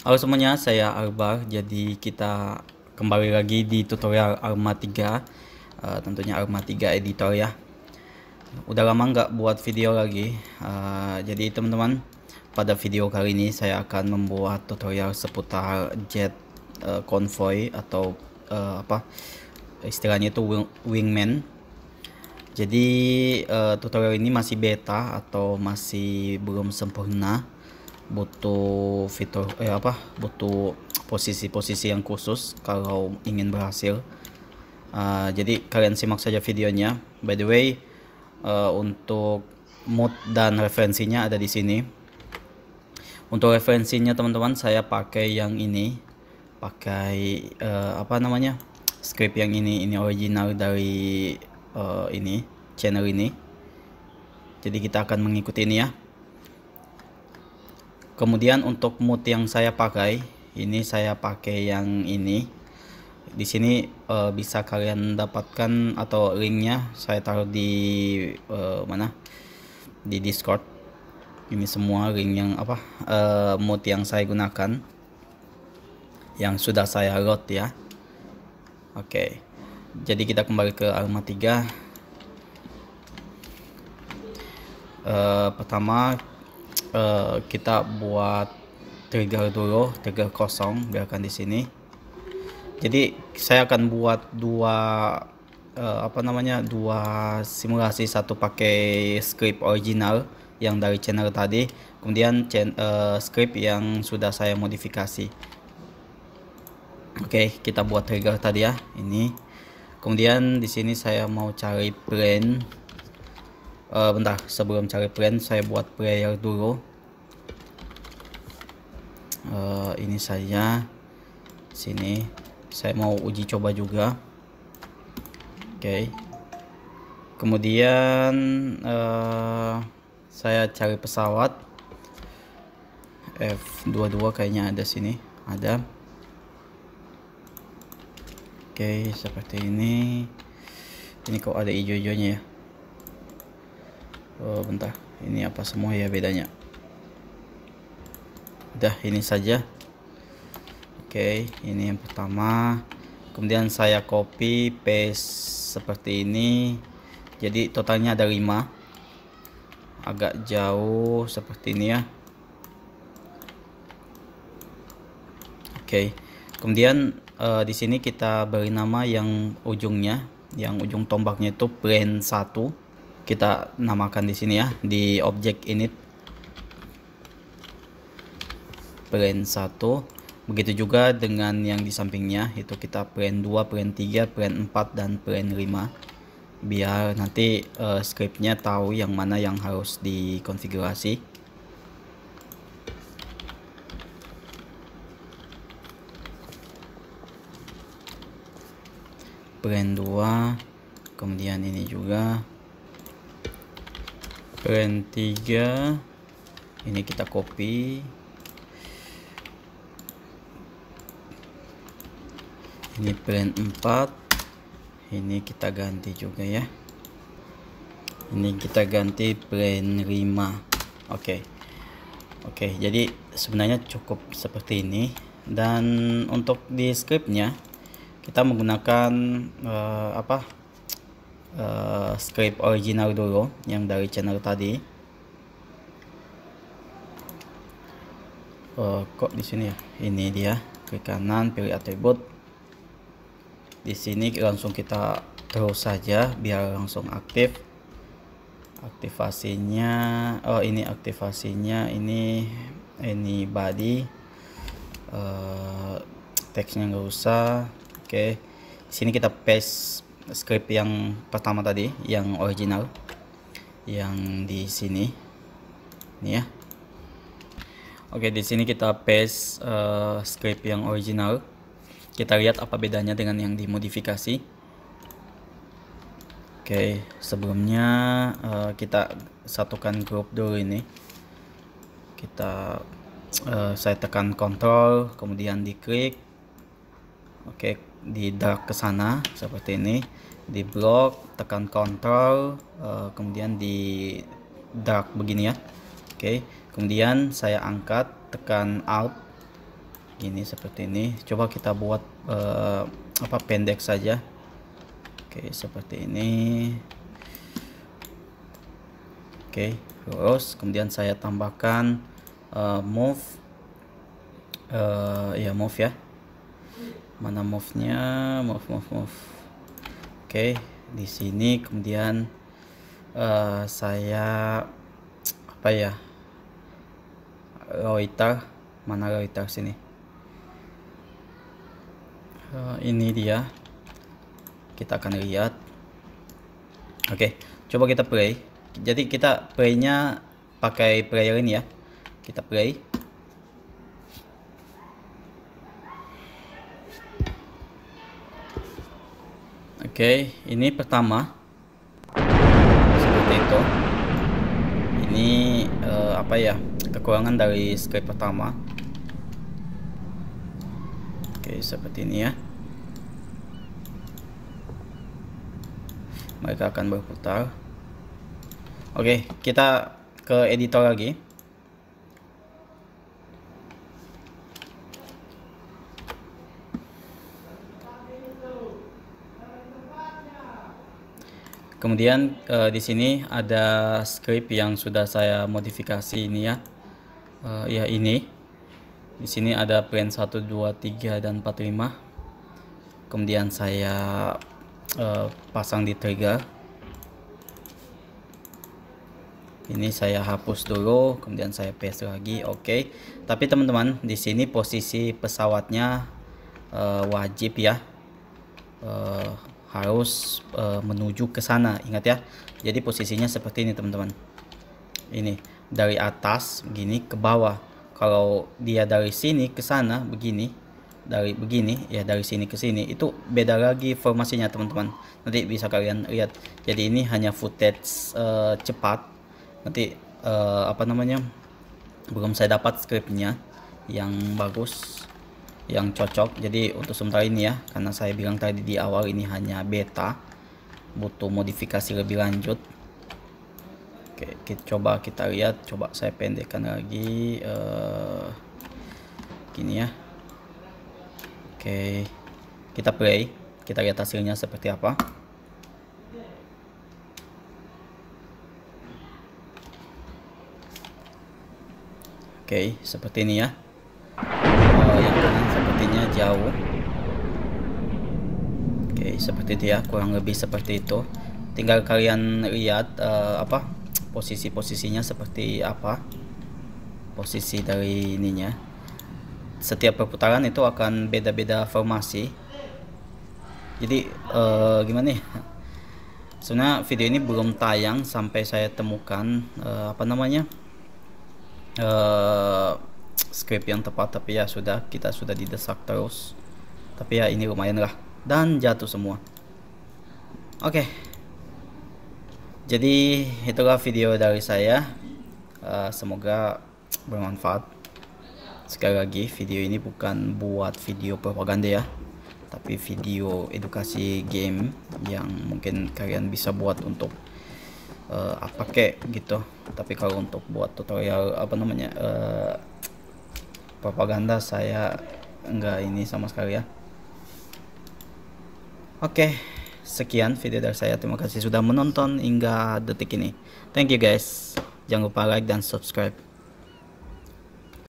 Halo semuanya, saya Arbar. Jadi kita kembali lagi di tutorial Arma 3. Uh, eh, tentunya Arma 3 editor ya. Udah lama nggak buat video lagi. Uh, jadi teman-teman, pada video kali ini saya akan membuat tutorial seputar jet uh, eh, convoy atau uh, apa istilahnya itu wing wingman. Jadi uh, tutorial ini masih beta atau masih belum sempurna butuh fitur eh apa butuh posisi-posisi yang khusus kalau ingin berhasil uh, jadi kalian simak saja videonya by the way uh, untuk mood dan referensinya ada di sini untuk referensinya teman-teman saya pakai yang ini pakai uh, apa namanya script yang ini ini original dari uh, ini channel ini jadi kita akan mengikuti ini ya kemudian untuk mood yang saya pakai ini saya pakai yang ini di sini e, bisa kalian dapatkan atau linknya saya taruh di e, mana di Discord ini semua link yang apa e, mood yang saya gunakan yang sudah saya load ya oke jadi kita kembali ke Alma 3 E, pertama uh, kita buat trigger dulu trigger kosong biarkan di sini jadi saya akan buat dua uh, apa namanya dua simulasi satu pakai script original yang dari channel tadi kemudian uh, script yang sudah saya modifikasi oke okay, kita buat trigger tadi ya ini kemudian di sini saya mau cari plane uh, bentar sebelum cari plan saya buat player dulu uh, ini saya sini saya mau uji coba juga oke okay. kemudian uh, saya cari pesawat F22 kayaknya ada sini ada oke okay, seperti ini ini kok ada hijau-hijaunya ya oh, bentar ini apa semua ya bedanya udah ini saja oke ini yang pertama kemudian saya copy paste seperti ini jadi totalnya ada 5 agak jauh seperti ini ya oke kemudian uh, di sini kita beri nama yang ujungnya yang ujung tombaknya itu brand 1 kita namakan di sini ya di objek ini print 1 begitu juga dengan yang di sampingnya itu kita print 2 print 3 print 4 dan print 5 biar nanti uh, scriptnya tahu yang mana yang harus dikonfigurasi brand 2 kemudian ini juga Keren 3 ini kita copy ini plan 4 ini kita ganti juga ya ini kita ganti plan 5 oke okay. oke okay, jadi sebenarnya cukup seperti ini dan untuk di scriptnya kita menggunakan uh, apa uh, script original dulu yang dari channel tadi uh, kok di sini ya ini dia klik kanan pilih atribut di sini langsung kita terus saja biar langsung aktif aktivasinya oh ini aktivasinya ini ini body uh, teksnya nggak usah oke okay. di sini kita paste script yang pertama tadi yang original yang di sini ini ya oke di sini kita paste uh, script yang original kita lihat apa bedanya dengan yang dimodifikasi oke sebelumnya uh, kita satukan grup dulu ini kita uh, saya tekan kontrol kemudian diklik oke di drag ke sana seperti ini di blok tekan control uh, eh, kemudian di drag begini ya oke okay. kemudian saya angkat tekan out gini seperti ini coba kita buat uh, apa pendek saja oke okay, seperti ini oke okay, terus kemudian saya tambahkan uh, move uh, ya move ya mana move nya move move move oke di sini kemudian uh, saya apa ya loiter mana loiter sini uh, ini dia kita akan lihat oke coba kita play jadi kita playnya pakai player ini ya kita play Oke, ini pertama seperti itu. Ini uh, apa ya? Kekurangan dari script pertama. Oke, seperti ini ya. Mereka akan berputar. Oke, kita ke editor lagi. Kemudian uh, di sini ada script yang sudah saya modifikasi ini ya. Uh, ya ini. Di sini ada print 1 2 3 dan 4 5. Kemudian saya uh, pasang di trigger. Ini saya hapus dulu, kemudian saya paste lagi. Oke. Okay. Tapi teman-teman, di sini posisi pesawatnya uh, wajib ya. Uh, harus e, menuju ke sana ingat ya jadi posisinya seperti ini teman-teman ini dari atas begini ke bawah kalau dia dari sini ke sana begini dari begini ya dari sini ke sini itu beda lagi formasinya teman-teman nanti bisa kalian lihat jadi ini hanya footage uh, cepat nanti uh, apa namanya belum saya dapat scriptnya yang bagus yang cocok jadi untuk sementara ini ya karena saya bilang tadi di awal ini hanya beta butuh modifikasi lebih lanjut oke kita coba kita lihat coba saya pendekkan lagi uh, gini ya oke kita play kita lihat hasilnya seperti apa oke seperti ini ya jauh oke seperti itu ya kurang lebih seperti itu tinggal kalian lihat uh, apa posisi-posisinya seperti apa posisi dari ininya setiap perputaran itu akan beda-beda formasi jadi uh, gimana nih ya? sebenarnya video ini belum tayang sampai saya temukan uh, apa namanya uh, script yang tepat tapi ya sudah kita sudah didesak terus tapi ya ini lumayan lah dan jatuh semua oke okay. jadi itulah video dari saya uh, semoga bermanfaat sekali lagi video ini bukan buat video propaganda ya tapi video edukasi game yang mungkin kalian bisa buat untuk uh, apa kek gitu tapi kalau untuk buat tutorial apa namanya uh, propaganda saya enggak ini sama sekali ya oke sekian video dari saya terima kasih sudah menonton hingga detik ini thank you guys jangan lupa like dan subscribe